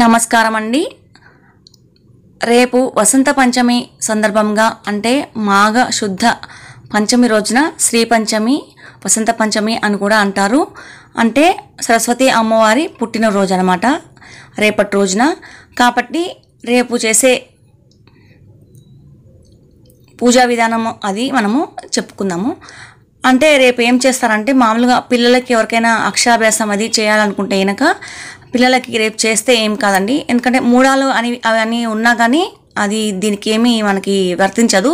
నమస్కారం అండి రేపు వసంత పంచమి సందర్భంగా అంటే మాఘ శుద్ధ పంచమి రోజున శ్రీ పంచమి వసంత పంచమి అని కూడా అంటారు అంటే సరస్వతి అమ్మవారి పుట్టినరోజు అనమాట రేపటి రోజున కాబట్టి రేపు చేసే పూజా విధానము అది మనము చెప్పుకుందాము అంటే రేపు ఏం చేస్తారంటే మామూలుగా పిల్లలకి ఎవరికైనా అక్షరాభ్యాసం అది చేయాలనుకుంటే కనుక పిల్లలకి రేపు చేస్తే ఏం కాదండి ఎందుకంటే మూడాలు అని అవన్నీ ఉన్నా కానీ అది దీనికి ఏమీ మనకి వర్తించదు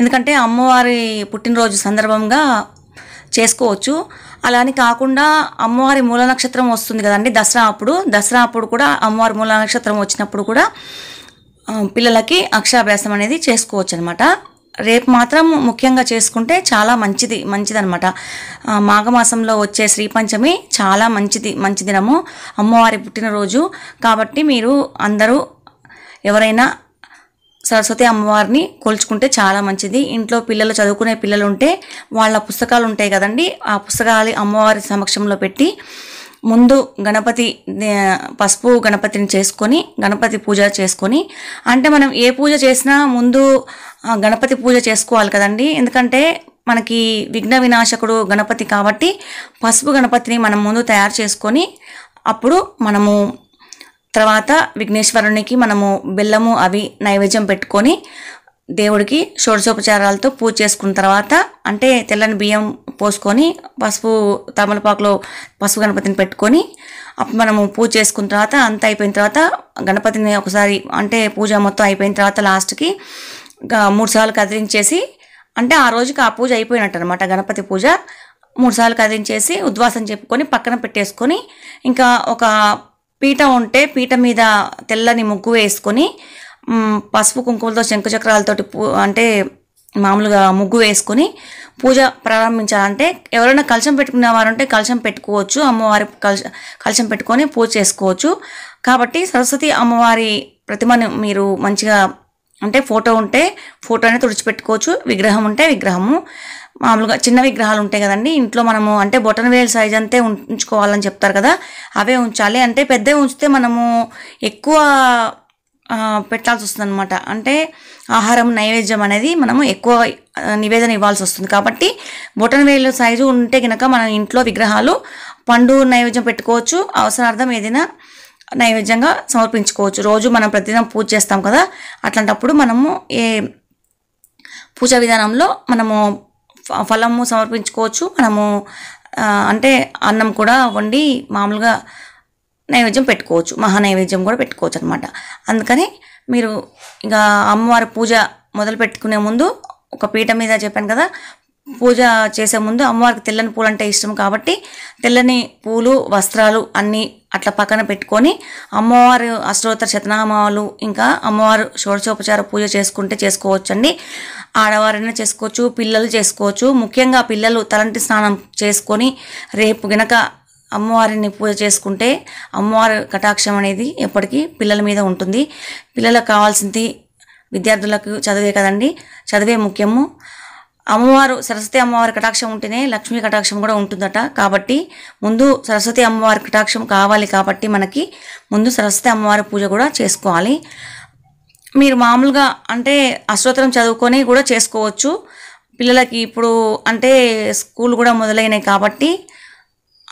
ఎందుకంటే అమ్మవారి పుట్టినరోజు సందర్భంగా చేసుకోవచ్చు అలా అని కాకుండా అమ్మవారి మూల నక్షత్రం వస్తుంది కదండి దసరా అప్పుడు దసరా అప్పుడు కూడా అమ్మవారి మూల నక్షత్రం వచ్చినప్పుడు కూడా పిల్లలకి అక్షరాభ్యాసం అనేది చేసుకోవచ్చు అనమాట రేపు మాత్రం ముఖ్యంగా చేసుకుంటే చాలా మంచిది మంచిదనమాట మాఘమాసంలో వచ్చే శ్రీపంచమి చాలా మంచిది మంచి దినము అమ్మవారి పుట్టినరోజు కాబట్టి మీరు అందరూ ఎవరైనా సరస్వతి అమ్మవారిని కోల్చుకుంటే చాలా మంచిది ఇంట్లో పిల్లలు చదువుకునే పిల్లలు ఉంటే వాళ్ళ పుస్తకాలు ఉంటాయి కదండి ఆ పుస్తకాలు అమ్మవారి సమక్షంలో పెట్టి ముందు గణపతి పసుపు గణపతిని చేసుకొని గణపతి పూజ చేసుకొని అంటే మనం ఏ పూజ చేసినా ముందు గణపతి పూజ చేసుకోవాలి కదండి ఎందుకంటే మనకి విఘ్న వినాశకుడు గణపతి కాబట్టి పసుపు గణపతిని మనం ముందు తయారు చేసుకొని అప్పుడు మనము తర్వాత విఘ్నేశ్వరునికి మనము బెల్లము అవి నైవేద్యం పెట్టుకొని దేవుడికి షోడశోపచారాలతో పూజ చేసుకున్న తర్వాత అంటే తెల్లని బియ్యం పోసుకొని పసుపు తమలపాకులో పసుపు గణపతిని పెట్టుకొని అప్పుడు మనము పూజ చేసుకున్న తర్వాత అంత అయిపోయిన తర్వాత గణపతిని ఒకసారి అంటే పూజ మొత్తం అయిపోయిన తర్వాత లాస్ట్కి మూడు సార్లు కదిలించేసి అంటే ఆ రోజుకి ఆ పూజ అయిపోయినట్టు అనమాట గణపతి పూజ మూడు సార్లు కదిలించేసి ఉద్వాసం చెప్పుకొని పక్కన పెట్టేసుకొని ఇంకా ఒక పీట ఉంటే పీట మీద తెల్లని ముగ్గు వేసుకొని పసుపు కుంకుమలతో శంఖచక్రాలతో పూ అంటే మామూలుగా ముగ్గు వేసుకుని పూజ ప్రారంభించాలంటే ఎవరైనా కలశం పెట్టుకునే వారు ఉంటే కలశం పెట్టుకోవచ్చు అమ్మవారి కలశ కలశం పెట్టుకొని పూజ చేసుకోవచ్చు కాబట్టి సరస్వతి అమ్మవారి ప్రతిమను మీరు మంచిగా అంటే ఫోటో ఉంటే ఫోటోనే తుడిచిపెట్టుకోవచ్చు విగ్రహం ఉంటే విగ్రహము మామూలుగా చిన్న విగ్రహాలు ఉంటాయి కదండి ఇంట్లో మనము అంటే బొటన్ వేల్ సైజ్ అంతే ఉంచుకోవాలని చెప్తారు కదా అవే ఉంచాలి అంటే పెద్దవి ఉంచితే మనము ఎక్కువ పెట్టాల్సి వస్తుంది అనమాట అంటే ఆహారం నైవేద్యం అనేది మనము ఎక్కువ నివేదన ఇవ్వాల్సి వస్తుంది కాబట్టి బొటన్ వేలు సైజు ఉంటే కనుక మన ఇంట్లో విగ్రహాలు పండు నైవేద్యం పెట్టుకోవచ్చు అవసరార్థం ఏదైనా నైవేద్యంగా సమర్పించుకోవచ్చు రోజు మనం ప్రతిదినం పూజ చేస్తాం కదా అట్లాంటప్పుడు మనము ఏ పూజ విధానంలో మనము ఫలము సమర్పించుకోవచ్చు మనము అంటే అన్నం కూడా వండి మామూలుగా నైవేద్యం పెట్టుకోవచ్చు మహానైవేద్యం కూడా పెట్టుకోవచ్చు అనమాట అందుకని మీరు ఇంకా అమ్మవారి పూజ మొదలు పెట్టుకునే ముందు ఒక పీట మీద చెప్పాను కదా పూజ చేసే ముందు అమ్మవారికి తెల్లని పూలు అంటే ఇష్టం కాబట్టి తెల్లని పూలు వస్త్రాలు అన్నీ అట్లా పక్కన పెట్టుకొని అమ్మవారు అష్టోత్తర శతనామాలు ఇంకా అమ్మవారు షోడశోపచార పూజ చేసుకుంటే చేసుకోవచ్చండి ఆడవారైనా చేసుకోవచ్చు పిల్లలు చేసుకోవచ్చు ముఖ్యంగా పిల్లలు తలంటి స్నానం చేసుకొని రేపు గనక అమ్మవారిని పూజ చేసుకుంటే అమ్మవారి కటాక్షం అనేది ఎప్పటికీ పిల్లల మీద ఉంటుంది పిల్లలకు కావాల్సింది విద్యార్థులకు చదివే కదండి చదివే ముఖ్యము అమ్మవారు సరస్వతి అమ్మవారి కటాక్షం ఉంటేనే లక్ష్మీ కటాక్షం కూడా ఉంటుందట కాబట్టి ముందు సరస్వతి అమ్మవారి కటాక్షం కావాలి కాబట్టి మనకి ముందు సరస్వతి అమ్మవారి పూజ కూడా చేసుకోవాలి మీరు మామూలుగా అంటే అశ్వత్రం చదువుకొని కూడా చేసుకోవచ్చు పిల్లలకి ఇప్పుడు అంటే స్కూల్ కూడా మొదలైనాయి కాబట్టి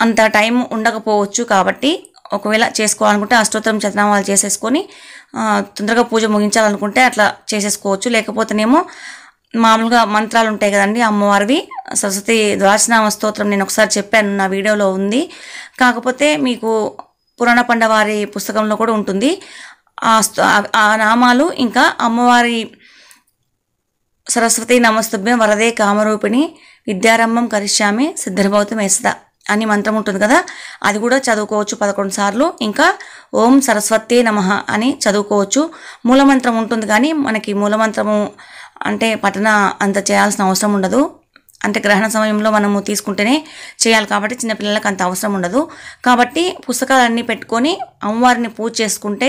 అంత టైం ఉండకపోవచ్చు కాబట్టి ఒకవేళ చేసుకోవాలనుకుంటే అష్టోత్తరం చతనామాలు చేసేసుకొని తొందరగా పూజ ముగించాలనుకుంటే అట్లా చేసేసుకోవచ్చు లేకపోతేనేమో మామూలుగా మంత్రాలు ఉంటాయి కదండి అమ్మవారివి సరస్వతి ద్వారచనామ స్తోత్రం నేను ఒకసారి చెప్పాను నా వీడియోలో ఉంది కాకపోతే మీకు పురాణ పండవారి పుస్తకంలో కూడా ఉంటుంది ఆ నామాలు ఇంకా అమ్మవారి సరస్వతి నమస్తుభ్యం వరదే కామరూపిణి విద్యారంభం కరిష్యామి సిద్ధభౌతం వేస్తా అని మంత్రం ఉంటుంది కదా అది కూడా చదువుకోవచ్చు పదకొండు సార్లు ఇంకా ఓం సరస్వతి నమ అని చదువుకోవచ్చు మూలమంత్రం ఉంటుంది కానీ మనకి మూలమంత్రము అంటే పఠన అంత చేయాల్సిన అవసరం ఉండదు అంటే గ్రహణ సమయంలో మనము తీసుకుంటేనే చేయాలి కాబట్టి చిన్నపిల్లలకు అంత అవసరం ఉండదు కాబట్టి పుస్తకాలన్నీ పెట్టుకొని అమ్మవారిని పూజ చేసుకుంటే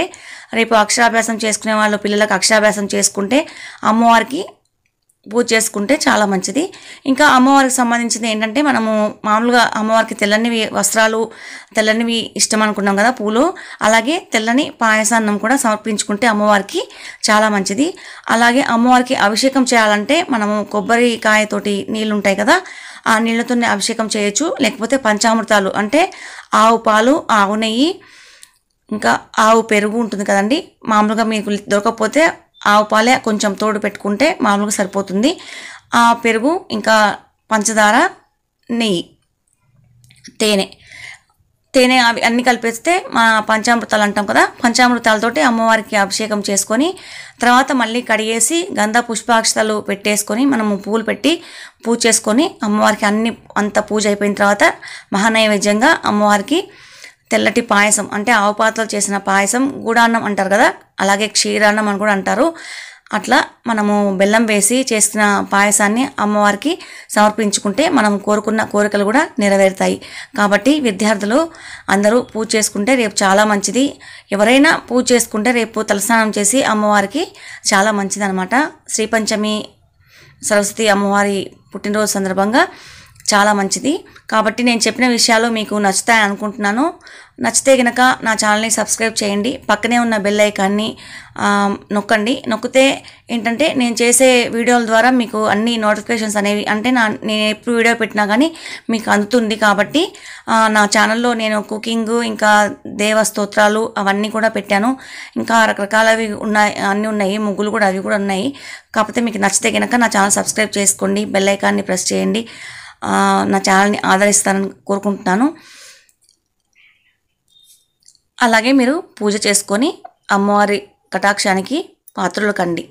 రేపు అక్షరాభ్యాసం చేసుకునే వాళ్ళు పిల్లలకు అక్షరాభ్యాసం చేసుకుంటే అమ్మవారికి పూజ చేసుకుంటే చాలా మంచిది ఇంకా అమ్మవారికి సంబంధించింది ఏంటంటే మనము మామూలుగా అమ్మవారికి తెల్లనివి వస్త్రాలు తెల్లనివి ఇష్టం అనుకున్నాం కదా పూలు అలాగే తెల్లని పాయసాన్నం కూడా సమర్పించుకుంటే అమ్మవారికి చాలా మంచిది అలాగే అమ్మవారికి అభిషేకం చేయాలంటే మనము కొబ్బరికాయతోటి నీళ్ళు ఉంటాయి కదా ఆ నీళ్ళతోనే అభిషేకం చేయొచ్చు లేకపోతే పంచామృతాలు అంటే ఆవు పాలు ఆవు నెయ్యి ఇంకా ఆవు పెరుగు ఉంటుంది కదండి మామూలుగా మీకు దొరకకపోతే ఆవు పాలే కొంచెం తోడు పెట్టుకుంటే మామూలుగా సరిపోతుంది ఆ పెరుగు ఇంకా పంచదార నెయ్యి తేనె తేనె అవి అన్నీ కలిపేస్తే మా పంచామృతాలు అంటాం కదా పంచామృతాలతోటి అమ్మవారికి అభిషేకం చేసుకొని తర్వాత మళ్ళీ కడిగేసి గంధ పుష్పాక్షతలు పెట్టేసుకొని మనము పూలు పెట్టి పూజ చేసుకొని అమ్మవారికి అన్ని అంత పూజ అయిపోయిన తర్వాత మహానైవేద్యంగా అమ్మవారికి తెల్లటి పాయసం అంటే ఆవు పాత్రలు చేసిన పాయసం గూడాన్నం అంటారు కదా అలాగే క్షీరాన్నం అని కూడా అంటారు అట్లా మనము బెల్లం వేసి చేసిన పాయసాన్ని అమ్మవారికి సమర్పించుకుంటే మనం కోరుకున్న కోరికలు కూడా నెరవేరుతాయి కాబట్టి విద్యార్థులు అందరూ పూజ చేసుకుంటే రేపు చాలా మంచిది ఎవరైనా పూజ చేసుకుంటే రేపు తలస్నానం చేసి అమ్మవారికి చాలా మంచిది అనమాట శ్రీపంచమి సరస్వతి అమ్మవారి పుట్టినరోజు సందర్భంగా చాలా మంచిది కాబట్టి నేను చెప్పిన విషయాలు మీకు నచ్చుతాయి అనుకుంటున్నాను నచ్చితే కనుక నా ఛానల్ని సబ్స్క్రైబ్ చేయండి పక్కనే ఉన్న బెల్ ఐకాన్ని నొక్కండి నొక్కితే ఏంటంటే నేను చేసే వీడియోల ద్వారా మీకు అన్ని నోటిఫికేషన్స్ అనేవి అంటే నా నేను ఎప్పుడు వీడియో పెట్టినా కానీ మీకు అందుతుంది కాబట్టి నా ఛానల్లో నేను కుకింగ్ ఇంకా దేవ స్తోత్రాలు అవన్నీ కూడా పెట్టాను ఇంకా రకరకాలవి ఉన్నాయి అన్నీ ఉన్నాయి ముగ్గులు కూడా అవి కూడా ఉన్నాయి కాకపోతే మీకు నచ్చితే కనుక నా ఛానల్ సబ్స్క్రైబ్ చేసుకోండి బెల్ ఐకాన్ని ప్రెస్ చేయండి నా ఛానల్ని ఆదరిస్తారని కోరుకుంటున్నాను అలాగే మీరు పూజ చేసుకొని అమ్మవారి కటాక్షానికి పాత్రలు కండి